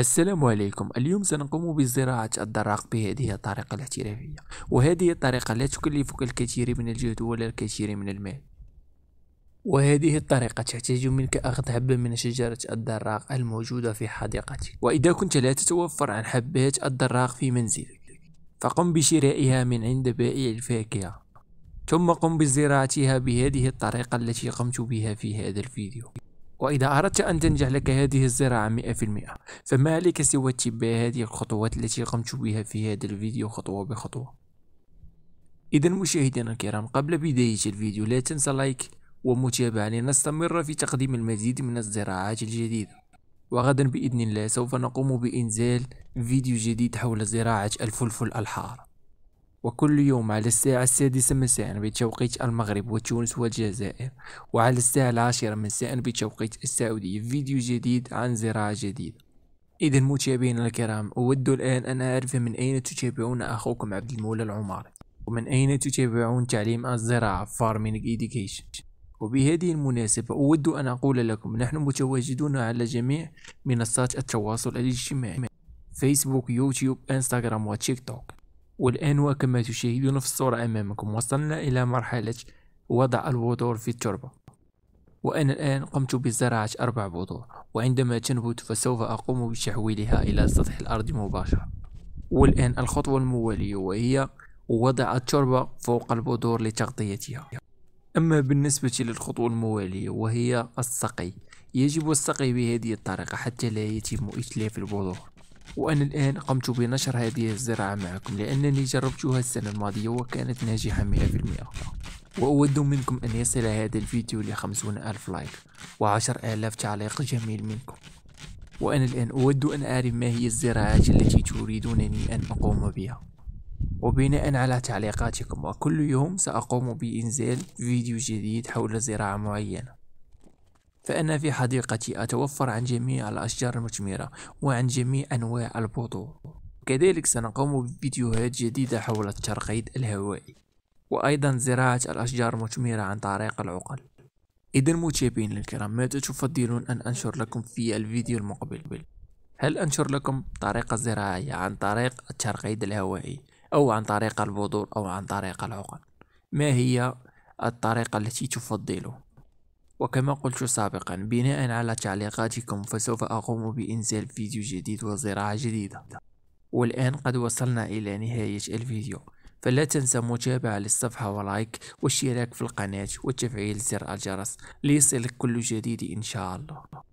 السلام عليكم اليوم سنقوم بزراعة الدراق بهذه الطريقة الاحترافية وهذه الطريقة لا تكلفك الكثير من الجهد ولا الكثير من المال وهذه الطريقة تحتاج منك أخذ حبة من شجرة الدراق الموجودة في حديقتك وإذا كنت لا تتوفر عن حبات الدراق في منزلك فقم بشرائها من عند بائع الفاكهة ثم قم بزراعتها بهذه الطريقة التي قمت بها في هذا الفيديو وإذا أردت أن تنجح لك هذه الزراعة مئة في المئة فما عليك سوى اتباع هذه الخطوات التي قمت بها في هذا الفيديو خطوة بخطوة إذا مشاهدينا الكرام قبل بداية الفيديو لا تنسى لايك ومتابعة لنستمر في تقديم المزيد من الزراعات الجديدة وغدا بإذن الله سوف نقوم بإنزال فيديو جديد حول زراعة الفلفل الحار وكل يوم على الساعة السادسة مساء بتوقيت المغرب وتونس والجزائر وعلى الساعة العاشرة مساء بتوقيت السعودية فيديو جديد عن زراعة جديدة إذا متابعينا الكرام أود الآن أن أعرف من أين تتابعون أخوكم عبد المولى العماري ومن أين تتابعون تعليم الزراعة فارمينج ايديكيشن وبهذه المناسبة أود أن أقول لكم نحن متواجدون على جميع منصات التواصل الاجتماعي فيسبوك يوتيوب انستغرام وتيك توك والآن وكما تشاهدون في الصورة أمامكم وصلنا إلى مرحلة وضع البذور في التربة وأنا الآن قمت بزراعة أربع بذور وعندما تنبت فسوف أقوم بتحويلها إلى سطح الأرض مباشرة والآن الخطوة الموالية وهي وضع التربة فوق البذور لتغطيتها أما بالنسبة للخطوة الموالية وهي السقي يجب السقي بهذه الطريقة حتى لا يتم إتلاف البذور وأنا الآن قمت بنشر هذه الزراعة معكم لأنني جربتها السنة الماضية وكانت ناجحة 100% وأود منكم أن يصل هذا الفيديو لخمسون ألف لايك وعشر آلاف تعليق جميل منكم وأنا الآن أود أن أعرف ما هي الزراعات التي تريدونني أن أقوم بها وبناء على تعليقاتكم وكل يوم سأقوم بإنزال فيديو جديد حول زراعة معينة فأنا في حديقتي أتوفر عن جميع الأشجار المثمرة وعن جميع أنواع البذور كذلك سنقوم بفيديوهات جديدة حول الترقيد الهوائي وأيضا زراعة الأشجار المثمرة عن طريق العقل إذا متابعين الكرام ماذا تفضلون أن أنشر لكم في الفيديو المقبل هل أنشر لكم طريقة زراعية عن طريق الترقيد الهوائي أو عن طريق البذور أو عن طريق العقل ما هي الطريقة التي تفضلون وكما قلت سابقا بناء على تعليقاتكم فسوف أقوم بإنزال فيديو جديد وزراعة جديدة والآن قد وصلنا إلى نهاية الفيديو فلا تنسى متابعة للصفحة ولايك والاشتراك في القناة وتفعيل زر الجرس ليصلك كل جديد إن شاء الله